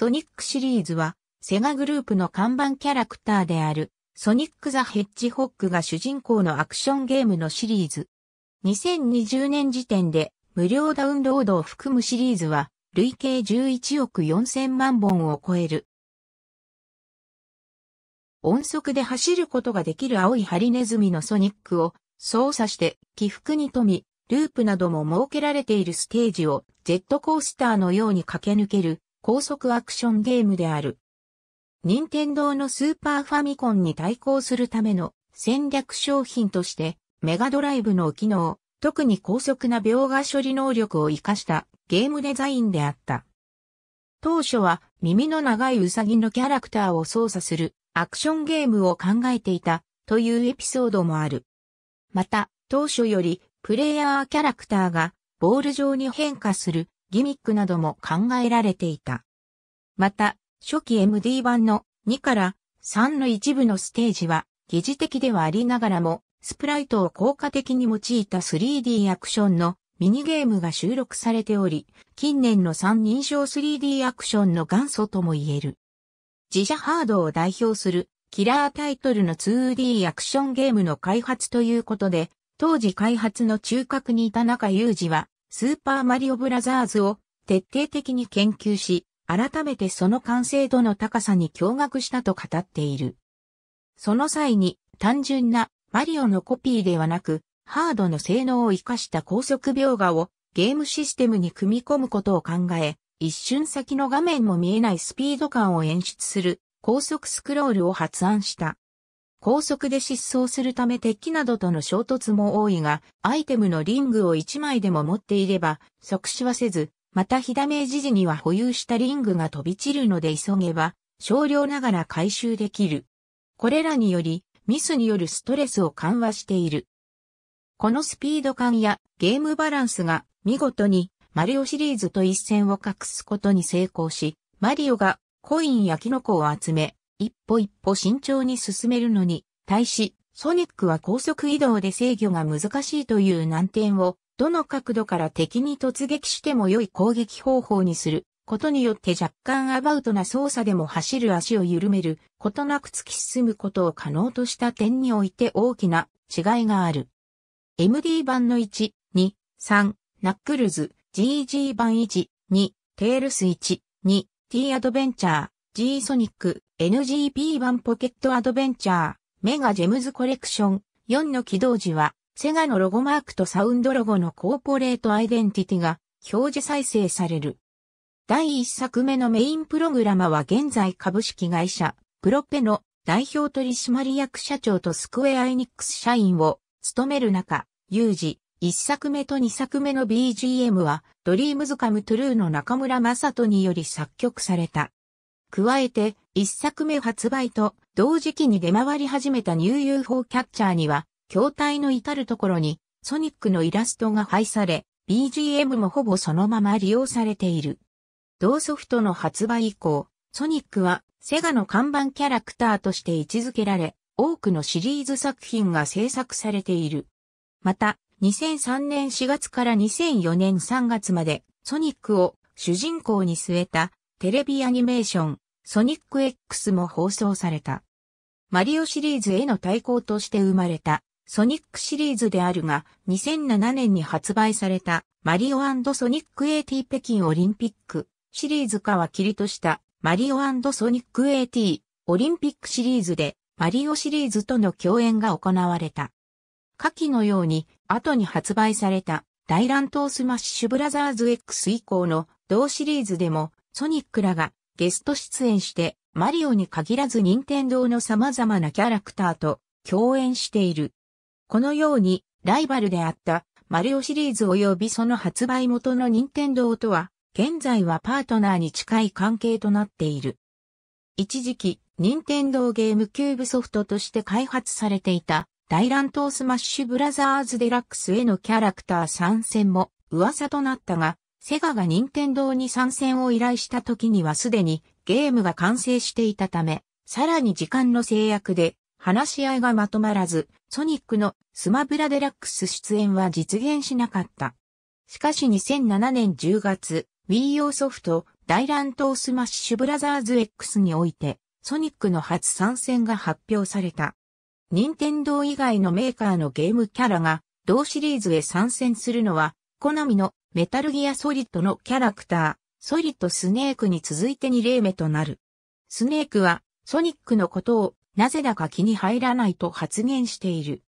ソニックシリーズは、セガグループの看板キャラクターである、ソニック・ザ・ヘッジホックが主人公のアクションゲームのシリーズ。2020年時点で、無料ダウンロードを含むシリーズは、累計11億4000万本を超える。音速で走ることができる青いハリネズミのソニックを操作して起伏に富み、ループなども設けられているステージをジェットコースターのように駆け抜ける高速アクションゲームである。任天堂のスーパーファミコンに対抗するための戦略商品としてメガドライブの機能、特に高速な描画処理能力を活かしたゲームデザインであった。当初は耳の長いウサギのキャラクターを操作するアクションゲームを考えていたというエピソードもある。また、当初よりプレイヤーキャラクターがボール状に変化するギミックなども考えられていた。また、初期 MD 版の2から3の一部のステージは、疑似的ではありながらも、スプライトを効果的に用いた 3D アクションのミニゲームが収録されており、近年の三人称 3D アクションの元祖とも言える。自社ハードを代表するキラータイトルの 2D アクションゲームの開発ということで、当時開発の中核にいた中裕二は、スーパーマリオブラザーズを徹底的に研究し、改めてその完成度の高さに驚愕したと語っている。その際に単純なマリオのコピーではなく、ハードの性能を活かした高速描画をゲームシステムに組み込むことを考え、一瞬先の画面も見えないスピード感を演出する高速スクロールを発案した。高速で失踪するため敵などとの衝突も多いが、アイテムのリングを1枚でも持っていれば、即死はせず、また火ダメージ時には保有したリングが飛び散るので急げば、少量ながら回収できる。これらにより、ミスによるストレスを緩和している。このスピード感やゲームバランスが見事にマリオシリーズと一線を隠すことに成功し、マリオがコインやキノコを集め、一歩一歩慎重に進めるのに、対し、ソニックは高速移動で制御が難しいという難点を、どの角度から敵に突撃しても良い攻撃方法にすることによって若干アバウトな操作でも走る足を緩めることなく突き進むことを可能とした点において大きな違いがある。MD 版の1、2、3、ナックルズ、GG 版1、2、テールス1、2、T アドベンチャー、G ソニック、NGP 版ポケットアドベンチャー、メガジェムズコレクション4の起動時は、セガのロゴマークとサウンドロゴのコーポレートアイデンティティが表示再生される。第1作目のメインプログラマは現在株式会社、プロペの代表取締役社長とスクエアエニックス社員を務める中、有事、1作目と2作目の BGM は、ドリームズカムトゥルーの中村正人により作曲された。加えて、一作目発売と同時期に出回り始めたニュー UFO キャッチャーには、筐体の至るところにソニックのイラストが配され、BGM もほぼそのまま利用されている。同ソフトの発売以降、ソニックはセガの看板キャラクターとして位置づけられ、多くのシリーズ作品が制作されている。また、2003年4月から2004年3月までソニックを主人公に据えたテレビアニメーション、ソニック X も放送された。マリオシリーズへの対抗として生まれた、ソニックシリーズであるが、2007年に発売された、マリオソニック AT 北京オリンピックシリーズ化は切りとした、マリオソニック AT オリンピックシリーズで、マリオシリーズとの共演が行われた。下記のように、後に発売された、大乱闘スマッシュブラザーズ X 以降の同シリーズでも、ソニックらがゲスト出演して、マリオに限らず任天堂の様々なキャラクターと共演している。このように、ライバルであったマリオシリーズ及びその発売元の任天堂とは、現在はパートナーに近い関係となっている。一時期、任天堂ゲームキューブソフトとして開発されていた、大乱闘スマッシュブラザーズデラックスへのキャラクター参戦も噂となったが、セガが任天堂に参戦を依頼した時にはすでにゲームが完成していたため、さらに時間の制約で話し合いがまとまらず、ソニックのスマブラデラックス出演は実現しなかった。しかし2007年10月、Wii U ソフト、大乱闘スマッシュブラザーズ X において、ソニックの初参戦が発表された。任天堂以外のメーカーのゲームキャラが、同シリーズへ参戦するのは、好みのメタルギアソリッドのキャラクター、ソリッドスネークに続いて2例目となる。スネークは、ソニックのことを、なぜだか気に入らないと発言している。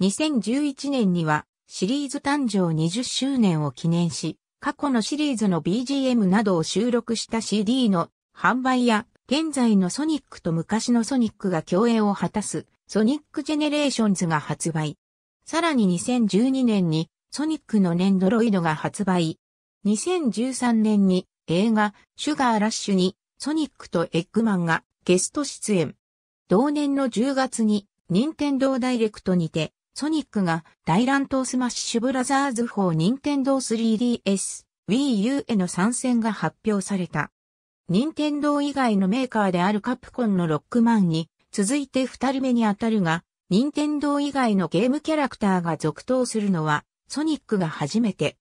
2011年には、シリーズ誕生20周年を記念し、過去のシリーズの BGM などを収録した CD の販売や、現在のソニックと昔のソニックが共演を果たす、ソニックジェネレーションズが発売。さらに2012年に、ソニックのンドロイドが発売。2013年に映画シュガーラッシュにソニックとエッグマンがゲスト出演。同年の10月に任天堂ダイレクトにてソニックが大乱闘スマッシュブラザーズ4任天堂 3DS、Wii U への参戦が発表された。任天堂以外のメーカーであるカプコンのロックマンに続いて二人目に当たるが、任天堂以外のゲームキャラクターが続投するのはソニックが初めて。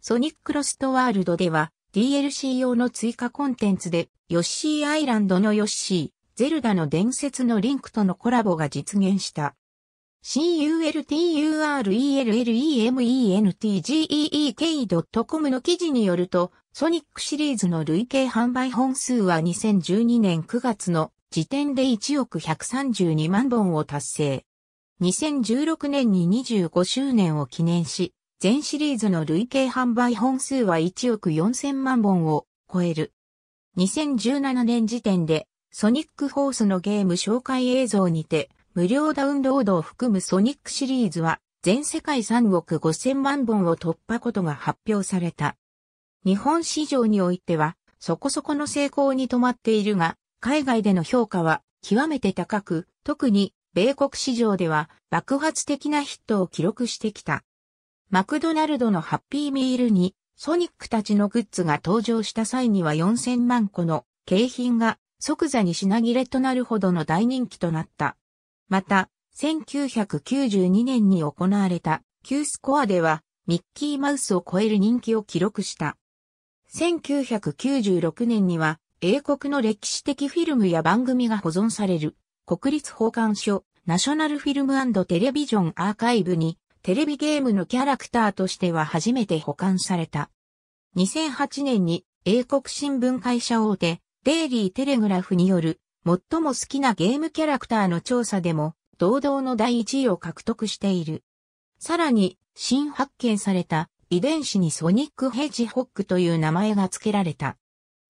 ソニックロストワールドでは DLC 用の追加コンテンツでヨッシーアイランドのヨッシー、ゼルダの伝説のリンクとのコラボが実現した。culturellementgeek.com の記事によると、ソニックシリーズの累計販売本数は2012年9月の時点で1億132万本を達成。2016年に25周年を記念し、全シリーズの累計販売本数は1億4000万本を超える。2017年時点で、ソニックホースのゲーム紹介映像にて、無料ダウンロードを含むソニックシリーズは、全世界3億5000万本を突破ことが発表された。日本市場においては、そこそこの成功に止まっているが、海外での評価は極めて高く、特に米国市場では爆発的なヒットを記録してきた。マクドナルドのハッピーミールにソニックたちのグッズが登場した際には4000万個の景品が即座に品切れとなるほどの大人気となった。また、1992年に行われた Q スコアではミッキーマウスを超える人気を記録した。1996年には英国の歴史的フィルムや番組が保存される。国立保管所、ナショナルフィルムテレビジョンアーカイブに、テレビゲームのキャラクターとしては初めて保管された。2008年に英国新聞会社大手、デイリー・テレグラフによる、最も好きなゲームキャラクターの調査でも、堂々の第1位を獲得している。さらに、新発見された遺伝子にソニック・ヘッジホックという名前が付けられた。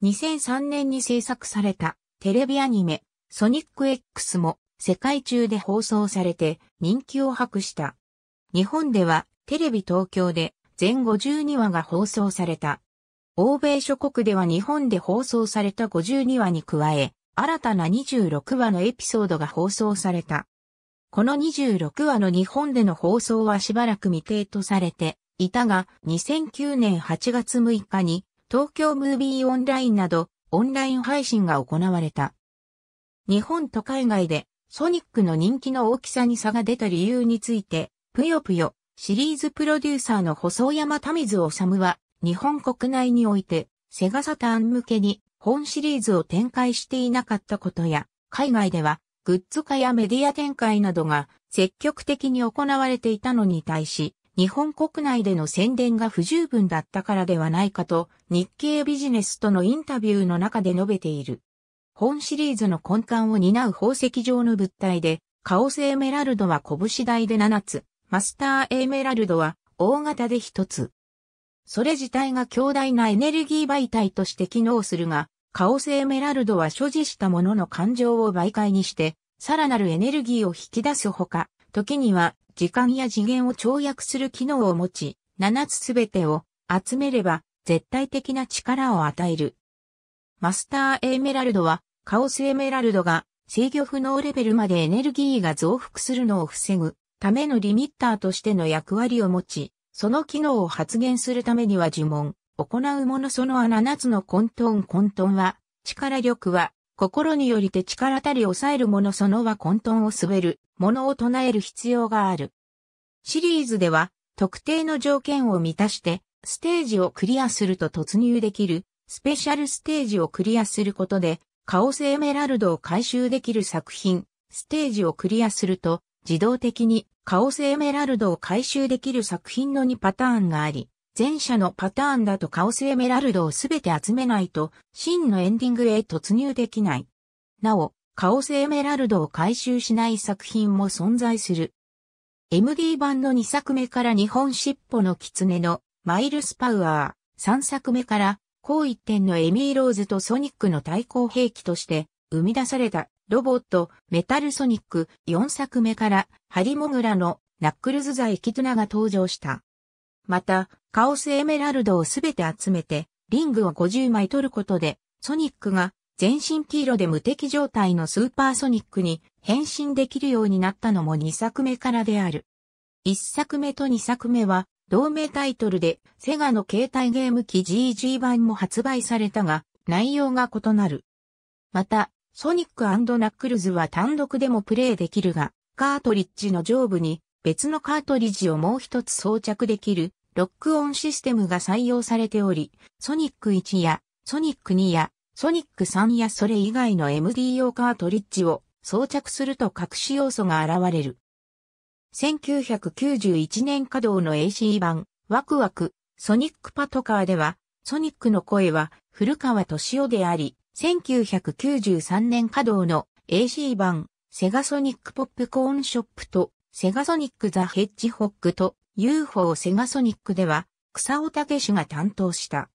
2003年に制作されたテレビアニメソニック X も世界中で放送されて人気を博した。日本ではテレビ東京で全52話が放送された。欧米諸国では日本で放送された52話に加え、新たな26話のエピソードが放送された。この26話の日本での放送はしばらく未定とされていたが、2009年8月6日に東京ムービーオンラインなどオンライン配信が行われた。日本と海外でソニックの人気の大きさに差が出た理由について、ぷよぷよシリーズプロデューサーの細山田水治は、日本国内において、セガサターン向けに本シリーズを展開していなかったことや、海外ではグッズ化やメディア展開などが積極的に行われていたのに対し、日本国内での宣伝が不十分だったからではないかと日経ビジネスとのインタビューの中で述べている。本シリーズの根幹を担う宝石状の物体で、カオスエメラルドは拳台で7つ、マスターエメラルドは大型で1つ。それ自体が強大なエネルギー媒体として機能するが、カオスエメラルドは所持したものの感情を媒介にして、さらなるエネルギーを引き出すほか、時には時間や次元を跳躍する機能を持ち、7つすべてを集めれば絶対的な力を与える。マスターエメラルドはカオスエメラルドが制御不能レベルまでエネルギーが増幅するのを防ぐためのリミッターとしての役割を持ち、その機能を発現するためには呪文、行うものその7つの混沌混沌は、力力は、心によりて力たり抑えるものそのは混沌を滑る、ものを唱える必要がある。シリーズでは、特定の条件を満たして、ステージをクリアすると突入できる、スペシャルステージをクリアすることで、カオスエメラルドを回収できる作品、ステージをクリアすると、自動的にカオスエメラルドを回収できる作品の2パターンがあり、前者のパターンだとカオスエメラルドをすべて集めないと、真のエンディングへ突入できない。なお、カオスエメラルドを回収しない作品も存在する。MD 版の2作目から日本尻尾の狐のマイルスパウアー、3作目から高一点のエミーローズとソニックの対抗兵器として生み出されたロボットメタルソニック4作目からハリモグラのナックルズザイキトナが登場した。また、カオスエメラルドをすべて集めて、リングを50枚取ることで、ソニックが全身黄色で無敵状態のスーパーソニックに変身できるようになったのも2作目からである。1作目と2作目は同名タイトルで、セガの携帯ゲーム機 GG 版も発売されたが、内容が異なる。また、ソニックナックルズは単独でもプレイできるが、カートリッジの上部に別のカートリッジをもう一つ装着できるロックオンシステムが採用されており、ソニック1やソニック2やソニック3やそれ以外の MD 用カートリッジを装着すると隠し要素が現れる。1991年稼働の AC 版、ワクワク、ソニックパトカーでは、ソニックの声は古川敏夫であり、1993年稼働の AC 版、セガソニックポップコーンショップと、セガソニックザ・ヘッジホックと UFO セガソニックでは、草尾武氏が担当した。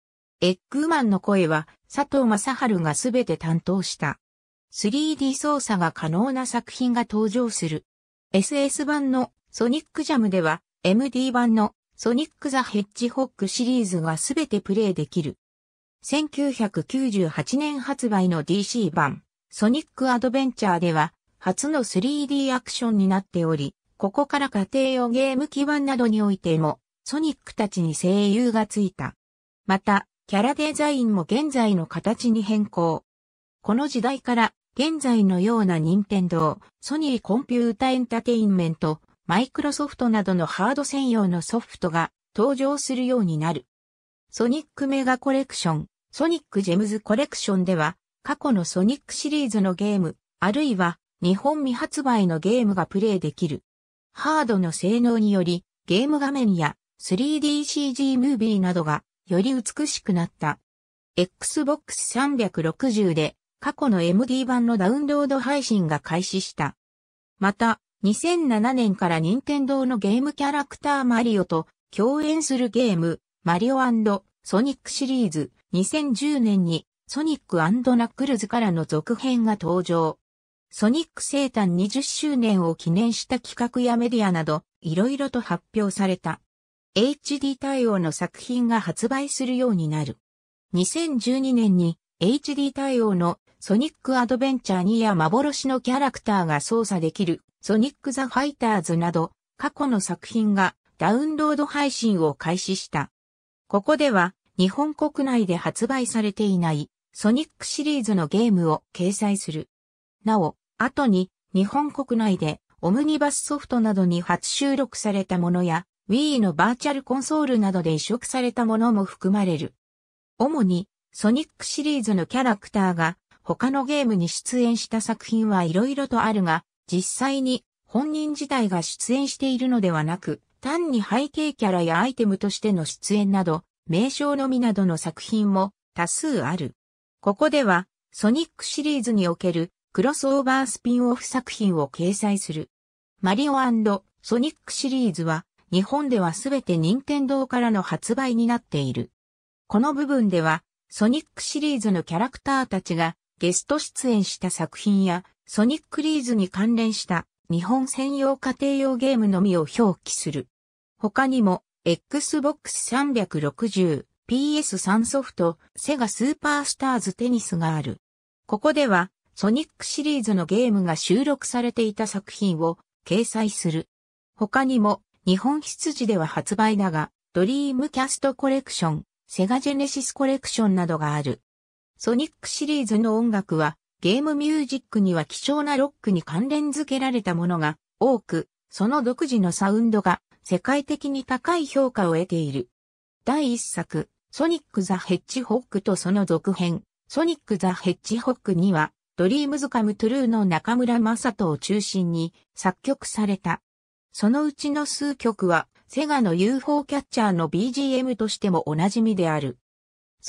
エッグマンの声は佐藤正春がすべて担当した。3D 操作が可能な作品が登場する。SS 版のソニックジャムでは MD 版のソニックザ・ヘッジホックシリーズがすべてプレイできる。1998年発売の DC 版ソニックアドベンチャーでは初の 3D アクションになっており、ここから家庭用ゲーム基盤などにおいてもソニックたちに声優がついた。また、キャラデザインも現在の形に変更。この時代から現在のような任天堂、ソニーコンピュータエンタテインメント、マイクロソフトなどのハード専用のソフトが登場するようになる。ソニックメガコレクション、ソニックジェムズコレクションでは、過去のソニックシリーズのゲーム、あるいは日本未発売のゲームがプレイできる。ハードの性能により、ゲーム画面や 3DCG ムービーなどがより美しくなった。Xbox 360で過去の MD 版のダウンロード配信が開始した。また、2007年から任天堂のゲームキャラクターマリオと共演するゲーム、マリオソニックシリーズ、2010年にソニックナックルズからの続編が登場。ソニック生誕20周年を記念した企画やメディアなど、いろいろと発表された。HD 対応の作品が発売するようになる。2012年に HD 対応のソニックアドベンチャー2や幻のキャラクターが操作できるソニックザファイターズなど過去の作品がダウンロード配信を開始した。ここでは日本国内で発売されていないソニックシリーズのゲームを掲載する。なお、後に日本国内でオムニバスソフトなどに初収録されたものや Wii のバーチャルコンソールなどで移植されたものも含まれる。主にソニックシリーズのキャラクターが他のゲームに出演した作品はいろいろとあるが、実際に本人自体が出演しているのではなく、単に背景キャラやアイテムとしての出演など、名称のみなどの作品も多数ある。ここでは、ソニックシリーズにおけるクロスオーバースピンオフ作品を掲載する。マリオソニックシリーズは、日本ではすべて任天堂からの発売になっている。この部分では、ソニックシリーズのキャラクターたちがゲスト出演した作品や、ソニックリーズに関連した日本専用家庭用ゲームのみを表記する。他にも、Xbox 360、PS3 ソフト、セガスーパースターズテニスがある。ここでは、ソニックシリーズのゲームが収録されていた作品を掲載する。他にも、日本羊では発売だが、ドリームキャストコレクション、セガジェネシスコレクションなどがある。ソニックシリーズの音楽はゲームミュージックには貴重なロックに関連づけられたものが多く、その独自のサウンドが世界的に高い評価を得ている。第1作、ソニック・ザ・ヘッジホックとその続編、ソニック・ザ・ヘッジホックには、ドリームズ・カム・トゥルーの中村正人を中心に作曲された。そのうちの数曲は、セガの UFO キャッチャーの BGM としてもおなじみである。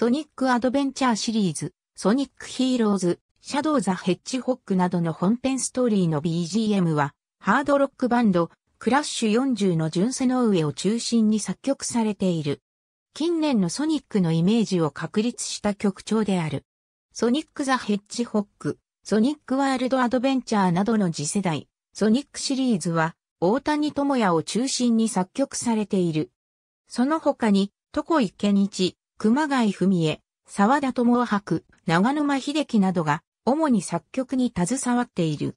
ソニックアドベンチャーシリーズ、ソニックヒーローズ、シャドウザ・ヘッジホックなどの本編ストーリーの BGM は、ハードロックバンド、クラッシュ40の純正の上を中心に作曲されている。近年のソニックのイメージを確立した曲調である。ソニック・ザ・ヘッジホック、ソニック・ワールド・アドベンチャーなどの次世代、ソニックシリーズは、大谷智也を中心に作曲されている。その他に、床井健一、熊谷文江、沢田智博、長沼秀樹などが主に作曲に携わっている。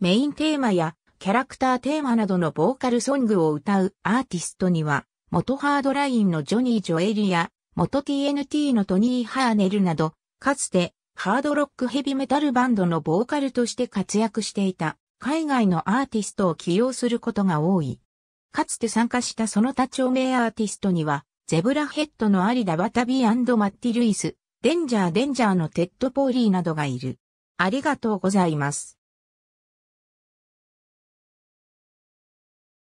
メインテーマやキャラクターテーマなどのボーカルソングを歌うアーティストには、元ハードラインのジョニー・ジョエリや、元 TNT のトニー・ハーネルなど、かつてハードロックヘビメタルバンドのボーカルとして活躍していた海外のアーティストを起用することが多い。かつて参加したその他著名アーティストには、ゼブラヘッドのアリダ・バタビーマッティ・ルイス、デンジャー・デンジャーのテッド・ポーリーなどがいる。ありがとうございます。